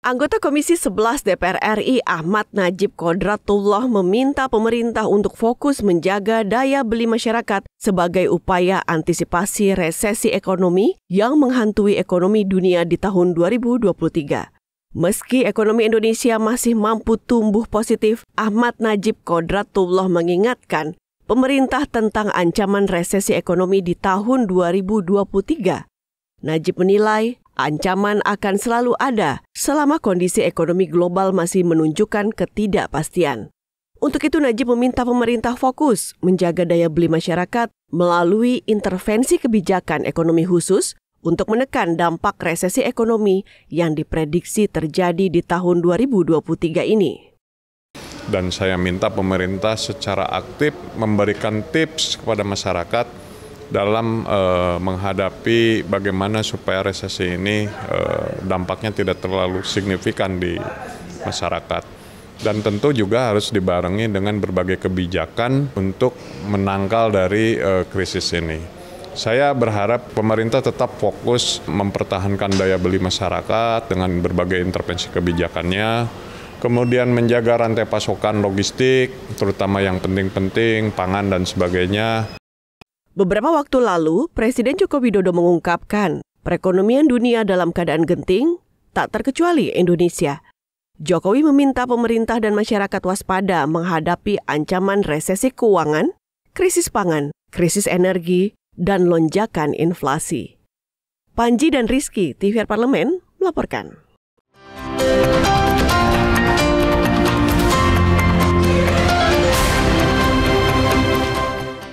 Anggota Komisi 11 DPR RI Ahmad Najib Kodratullah meminta pemerintah untuk fokus menjaga daya beli masyarakat sebagai upaya antisipasi resesi ekonomi yang menghantui ekonomi dunia di tahun 2023. Meski ekonomi Indonesia masih mampu tumbuh positif, Ahmad Najib Kodratullah mengingatkan pemerintah tentang ancaman resesi ekonomi di tahun 2023. Najib menilai Ancaman akan selalu ada selama kondisi ekonomi global masih menunjukkan ketidakpastian. Untuk itu Najib meminta pemerintah fokus menjaga daya beli masyarakat melalui intervensi kebijakan ekonomi khusus untuk menekan dampak resesi ekonomi yang diprediksi terjadi di tahun 2023 ini dan saya minta pemerintah secara aktif memberikan tips kepada masyarakat dalam uh, menghadapi bagaimana supaya resesi ini uh, dampaknya tidak terlalu signifikan di masyarakat dan tentu juga harus dibarengi dengan berbagai kebijakan untuk menangkal dari uh, krisis ini. Saya berharap pemerintah tetap fokus mempertahankan daya beli masyarakat dengan berbagai intervensi kebijakannya, kemudian menjaga rantai pasokan logistik, terutama yang penting-penting, pangan dan sebagainya, Beberapa waktu lalu, Presiden Joko Widodo mengungkapkan perekonomian dunia dalam keadaan genting, tak terkecuali Indonesia. Jokowi meminta pemerintah dan masyarakat waspada menghadapi ancaman resesi keuangan, krisis pangan, krisis energi, dan lonjakan inflasi. Panji dan Rizky, TVR Parlemen, melaporkan.